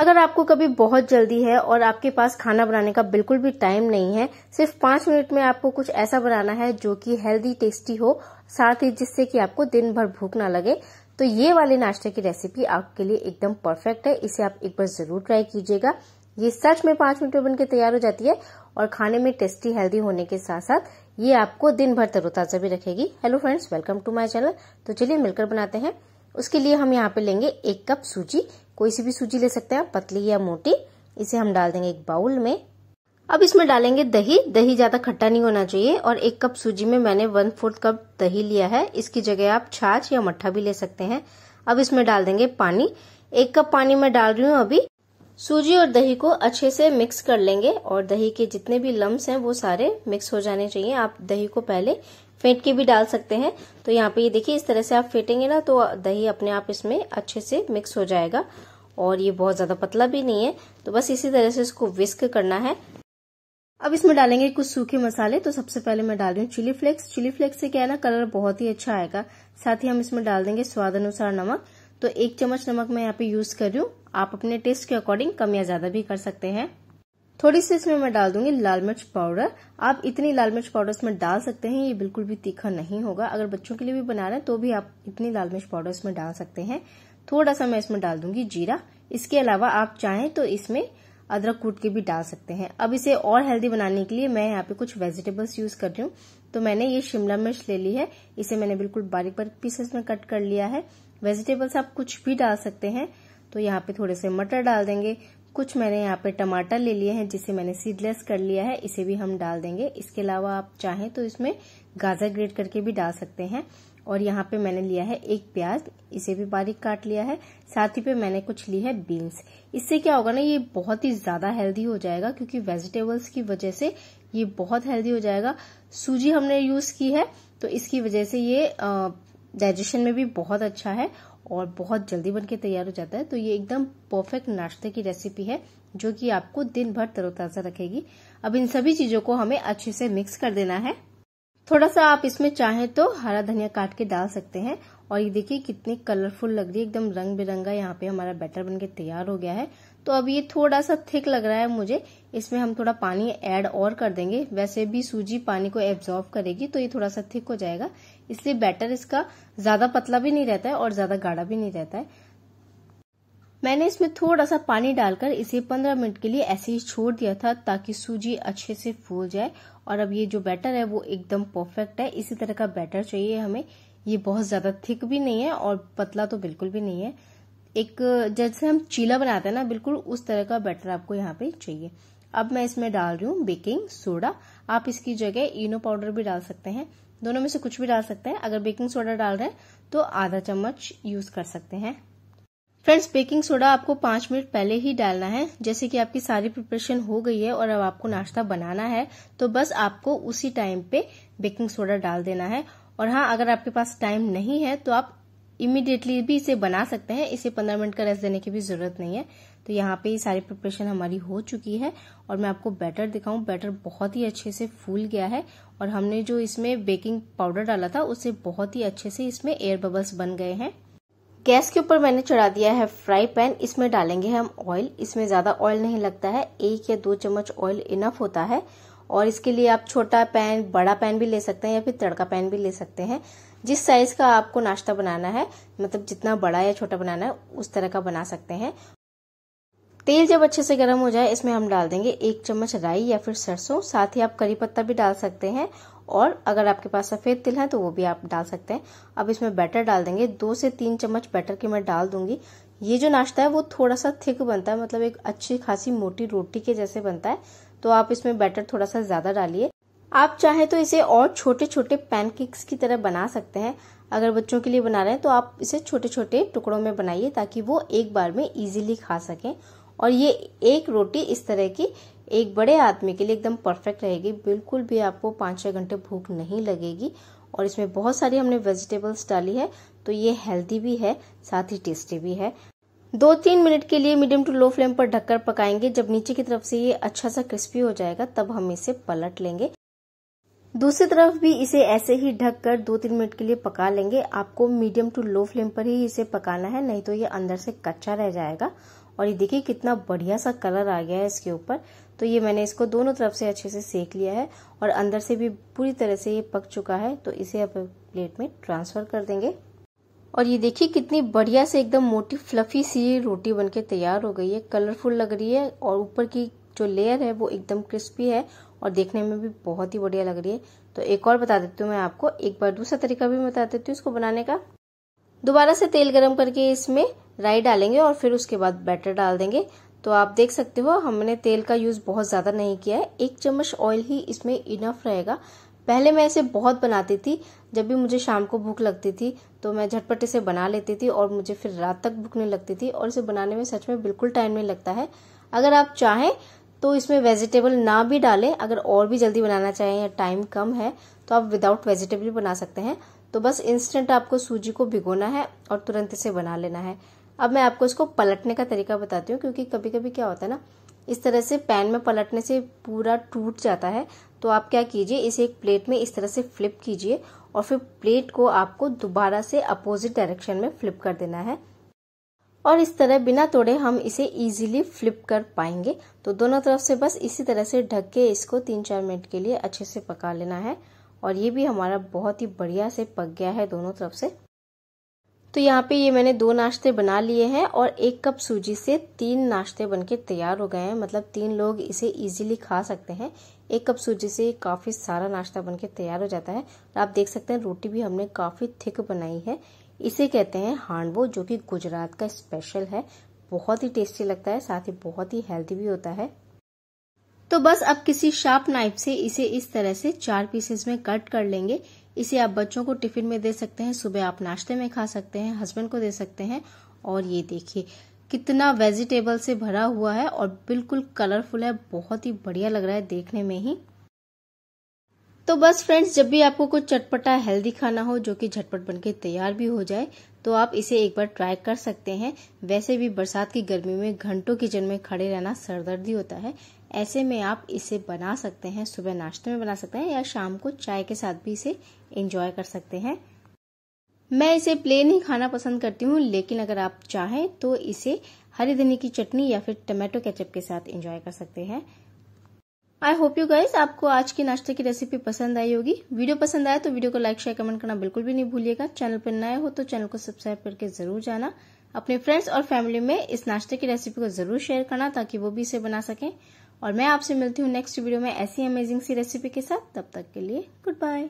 अगर आपको कभी बहुत जल्दी है और आपके पास खाना बनाने का बिल्कुल भी टाइम नहीं है सिर्फ पांच मिनट में आपको कुछ ऐसा बनाना है जो कि हेल्दी टेस्टी हो साथ ही जिससे कि आपको दिन भर भूख ना लगे तो ये वाले नाश्ते की रेसिपी आपके लिए एकदम परफेक्ट है इसे आप एक बार जरूर ट्राई कीजिएगा ये सच में पांच मिनट में बनकर तैयार हो जाती है और खाने में टेस्टी हेल्दी होने के साथ साथ ये आपको दिन भर तरोताजा भी रखेगी hello friends welcome to my channel तो चलिए मिलकर बनाते हैं उसके लिए हम यहाँ पे लेंगे एक कप सूजी कोई सी भी सूजी ले सकते हैं पतली या मोटी इसे हम डाल देंगे एक बाउल में अब इसमें डालेंगे दही दही ज़्यादा खट्टा नहीं होना चाहिए और एक कप सूजी में मैंने वन फोर्थ कप दही लिया है इसकी जगह आप छाछ या मट्ठा भी ले सकते हैं अब इसमें डाल देंगे पानी एक कप पानी में डाल रही हूँ अभी सूजी और दही को अच्छे से मिक्स कर लेंगे और दही के जितने भी लम्स हैं वो सारे मिक्स हो जाने चाहिए आप दही को पहले फेंट के भी डाल सकते हैं तो यहाँ पे ये देखिए इस तरह से आप फेंटेंगे ना तो दही अपने आप इसमें अच्छे से मिक्स हो जाएगा और ये बहुत ज़्यादा पतला भी नहीं है तो बस इसी तरह से इसको विस्क करना है अब इसमें डालेंगे कुछ सूखे मसाले तो सबसे पहले मैं डाल रही हूँ चिली फ्लेक्स चिली फ्लेक्स से क्या है ना कलर बहुत ही अच्छा आएगा साथ ही हम इसमें डाल देंगे स्वाद अनुसार नमक तो एक चम्मच नमक मैं यहाँ पे यूज कर रही हूँ आप अपने टेस्ट के अकॉर्डिंग कम या ज्यादा भी कर सकते हैं थोड़ी सी इसमें मैं डाल दूंगी लाल मिर्च पाउडर आप इतनी लाल मिर्च पाउडर इसमें डाल सकते हैं ये बिल्कुल भी तीखा नहीं होगा अगर बच्चों के लिए भी बना रहे हैं तो भी आप इतनी लाल मिर्च पाउडर इसमें डाल सकते हैं थोड़ा सा मैं इसमें डाल दूंगी जीरा इसके अलावा आप चाहें तो इसमें अदरक कूट के भी डाल सकते हैं अब इसे और हेल्दी बनाने के लिए मैं यहाँ पे कुछ वेजिटेबल्स यूज कर रही हूँ तो मैंने ये शिमला मिर्च ले ली है इसे मैंने बिल्कुल बारीक बारीक पीसेस में कट कर लिया है वेजिटेबल्स आप कुछ भी डाल सकते हैं तो यहाँ पे थोड़े से मटर डाल देंगे कुछ मैंने यहाँ पे टमाटर ले लिए हैं जिसे मैंने सीडलेस कर लिया है इसे भी हम डाल देंगे इसके अलावा आप चाहें तो इसमें गाजर ग्रेट करके भी डाल सकते हैं और यहाँ पे मैंने लिया है एक प्याज इसे भी बारीक काट लिया है साथ ही पे मैंने कुछ ली है बीन्स इससे क्या होगा ना ये बहुत ही ज़्यादा हेल्दी हो जाएगा क्योंकि वेजिटेबल्स की वजह से ये बहुत हेल्दी हो जाएगा सूजी हमने यूज़ की है तो इसकी वजह से ये डाइजेशन में भी बहुत अच्छा है और बहुत जल्दी बनके तैयार हो जाता है तो ये एकदम परफेक्ट नाश्ते की रेसिपी है जो कि आपको दिन भर तरोताज़ा रखेगी अब इन सभी चीज़ों को हमें अच्छे से मिक्स कर देना है थोड़ा सा आप इसमें चाहें तो हरा धनिया काट के डाल सकते हैं और ये देखिए कितनी कलरफुल लग रही है एकदम रंग बिरंगा यहाँ पे हमारा बैटर बनके तैयार हो गया है तो अब ये थोड़ा सा थिक लग रहा है मुझे इसमें हम थोड़ा पानी ऐड और कर देंगे वैसे भी सूजी पानी को एब्जॉर्व करेगी तो ये थोड़ा सा थिक हो जाएगा इसलिए बैटर इसका ज्यादा पतला भी नहीं रहता है और ज्यादा गाढ़ा भी नहीं रहता है मैंने इसमें थोड़ा सा पानी डालकर इसे 15 मिनट के लिए ऐसे ही छोड़ दिया था ताकि सूजी अच्छे से फूल जाए और अब ये जो बैटर है वो एकदम परफेक्ट है इसी तरह का बैटर चाहिए हमें ये बहुत ज़्यादा थिक भी नहीं है और पतला तो बिल्कुल भी नहीं है एक जैसे हम चीला बनाते हैं ना बिल्कुल उस तरह का बैटर आपको यहाँ पे चाहिए अब मैं इसमें डाल रही हूँ बेकिंग सोडा आप इसकी जगह इनो पाउडर भी डाल सकते हैं दोनों में से कुछ भी डाल सकते हैं अगर बेकिंग सोडा डाल रहे हैं तो आधा चम्मच यूज कर सकते हैं फ्रेंड्स बेकिंग सोडा आपको पांच मिनट पहले ही डालना है जैसे कि आपकी सारी प्रिपरेशन हो गई है और अब आपको नाश्ता बनाना है तो बस आपको उसी टाइम पे बेकिंग सोडा डाल देना है और हाँ अगर आपके पास टाइम नहीं है तो आप इमिडिएटली भी इसे बना सकते हैं इसे पंद्रह मिनट का रेस्ट देने की भी ज़रूरत नहीं है तो यहाँ पे ये सारी प्रिपरेशन हमारी हो चुकी है और मैं आपको बैटर दिखाऊं बैटर बहुत ही अच्छे से फूल गया है और हमने जो इसमें बेकिंग पाउडर डाला था उससे बहुत ही अच्छे से इसमें एयर बबल्स बन गए हैं गैस के ऊपर मैंने चढ़ा दिया है फ्राई पैन इसमें डालेंगे हम ऑयल इसमें ज़्यादा ऑयल नहीं लगता है एक या दो चम्मच ऑयल इनफ होता है और इसके लिए आप छोटा पैन बड़ा पैन भी ले सकते हैं या फिर तड़का पैन भी ले सकते हैं जिस साइज का आपको नाश्ता बनाना है मतलब जितना बड़ा या छोटा बनाना है उस तरह का बना सकते हैं तेल जब अच्छे से गर्म हो जाए इसमें हम डाल देंगे एक चम्मच राई या फिर सरसों साथ ही आप करी पत्ता भी डाल सकते हैं और अगर आपके पास सफ़ेद तिल है तो वो भी आप डाल सकते हैं अब इसमें बैटर डाल देंगे दो से तीन चम्मच बैटर की मैं डाल दूंगी ये जो नाश्ता है वो थोड़ा सा थिक बनता है मतलब एक अच्छी खासी मोटी रोटी के जैसे बनता है तो आप इसमें बैटर थोड़ा सा ज़्यादा डालिए आप चाहे तो इसे और छोटे छोटे पैनकेक्स की तरह बना सकते हैं अगर बच्चों के लिए बना रहे हैं तो आप इसे छोटे छोटे टुकड़ों में बनाइए ताकि वो एक बार में इजीली खा सकें और ये एक रोटी इस तरह की एक बड़े आदमी के लिए एकदम परफेक्ट रहेगी बिल्कुल भी आपको पाँच छः घंटे भूख नहीं लगेगी और इसमें बहुत सारी हमने वेजिटेबल्स डाली है तो ये हेल्दी भी है साथ ही टेस्टी भी है दो तीन मिनट के लिए मीडियम टू लो फ्लेम पर ढककर पकाएंगे जब नीचे की तरफ से ये अच्छा सा क्रिस्पी हो जाएगा तब हम इसे पलट लेंगे दूसरी तरफ भी इसे ऐसे ही ढक कर दो तीन मिनट के लिए पका लेंगे आपको मीडियम टू लो फ्लेम पर ही इसे पकाना है नहीं तो ये अंदर से कच्चा रह जाएगा और ये देखिए कितना बढ़िया सा कलर आ गया है इसके ऊपर तो ये मैंने इसको दोनों तरफ से अच्छे से सेक लिया है और अंदर से भी पूरी तरह से ये पक चुका है तो इसे आप प्लेट में ट्रांसफर कर देंगे और ये देखिए कितनी बढ़िया से एकदम मोटी फ्लफी सी रोटी बनके तैयार हो गई है कलरफुल लग रही है और ऊपर की जो लेयर है वो एकदम क्रिस्पी है और देखने में भी बहुत ही बढ़िया लग रही है तो एक और बता देती हूँ मैं आपको एक बार दूसरा तरीका भी बता देती हूँ इसको बनाने का दोबारा से तेल गर्म करके इसमें राई डालेंगे और फिर उसके बाद बैटर डाल देंगे तो आप देख सकते हो हमने तेल का यूज़ बहुत ज़्यादा नहीं किया है एक चम्मच ऑयल ही इसमें इनफ रहेगा पहले मैं इसे बहुत बनाती थी जब भी मुझे शाम को भूख लगती थी तो मैं झटपट इसे बना लेती थी और मुझे फिर रात तक भूखने लगती थी और इसे बनाने में सच में बिल्कुल टाइम नहीं लगता है अगर आप चाहें तो इसमें वेजिटेबल ना भी डालें अगर और भी जल्दी बनाना चाहें या टाइम कम है तो आप विदाउट वेजिटेबल भी बना सकते हैं तो बस इंस्टेंट आपको सूजी को भिगोना है और तुरंत इसे बना लेना है अब मैं आपको इसको पलटने का तरीका बताती हूँ क्योंकि कभी कभी क्या होता है ना इस तरह से पैन में पलटने से पूरा टूट जाता है तो आप क्या कीजिए इसे एक प्लेट में इस तरह से फ्लिप कीजिए और फिर प्लेट को आपको दोबारा से अपोजिट डायरेक्शन में फ्लिप कर देना है और इस तरह बिना तोड़े हम इसे इजीली फ्लिप कर पाएंगे तो दोनों तरफ से बस इसी तरह से ढक के इसको तीन चार मिनट के लिए अच्छे से पका लेना है और ये भी हमारा बहुत ही बढ़िया से पक गया है दोनों तरफ से तो यहाँ पे ये मैंने दो नाश्ते बना लिए हैं और एक कप सूजी से तीन नाश्ते बनके तैयार हो गए हैं मतलब तीन लोग इसे इजीली खा सकते हैं एक कप सूजी से काफ़ी सारा नाश्ता बनके तैयार हो जाता है और आप देख सकते हैं रोटी भी हमने काफ़ी थिक बनाई है इसे कहते हैं हांडवो जो कि गुजरात का स्पेशल है बहुत ही टेस्टी लगता है साथ ही बहुत ही हेल्दी भी होता है तो बस अब किसी शार्प नाइफ से इसे इस तरह से चार पीसेस में कट कर लेंगे इसे आप बच्चों को टिफिन में दे सकते हैं सुबह आप नाश्ते में खा सकते हैं हस्बैंड को दे सकते हैं और ये देखिए कितना वेजिटेबल से भरा हुआ है और बिल्कुल कलरफुल है बहुत ही बढ़िया लग रहा है देखने में ही तो बस फ्रेंड्स जब भी आपको कुछ चटपटा हेल्दी खाना हो जो कि झटपट बनके तैयार भी हो जाए तो आप इसे एक बार ट्राई कर सकते हैं वैसे भी बरसात की गर्मी में घंटों किचन में खड़े रहना सरदर्दी होता है ऐसे में आप इसे बना सकते हैं सुबह नाश्ते में बना सकते हैं या शाम को चाय के साथ भी इसे इंजॉय कर सकते हैं मैं इसे प्लेन ही खाना पसंद करती हूँ लेकिन अगर आप चाहें तो इसे हरी धनी की चटनी या फिर टमाटो केचप के साथ इंजॉय कर सकते हैं आई होप यू गाइज आपको आज की नाश्ते की रेसिपी पसंद आई होगी वीडियो पसंद आए तो वीडियो को लाइक शेयर कमेंट करना बिल्कुल भी नहीं भूलिएगा चैनल पर नए हो तो चैनल को सब्सक्राइब करके जरूर जाना अपने फ्रेंड्स और फैमिली में इस नाश्ते की रेसिपी को जरूर शेयर करना ताकि वो भी इसे बना सकें और मैं आपसे मिलती हूँ नेक्स्ट वीडियो में ऐसी अमेजिंग सी रेसिपी के साथ तब तक के लिए गुड बाय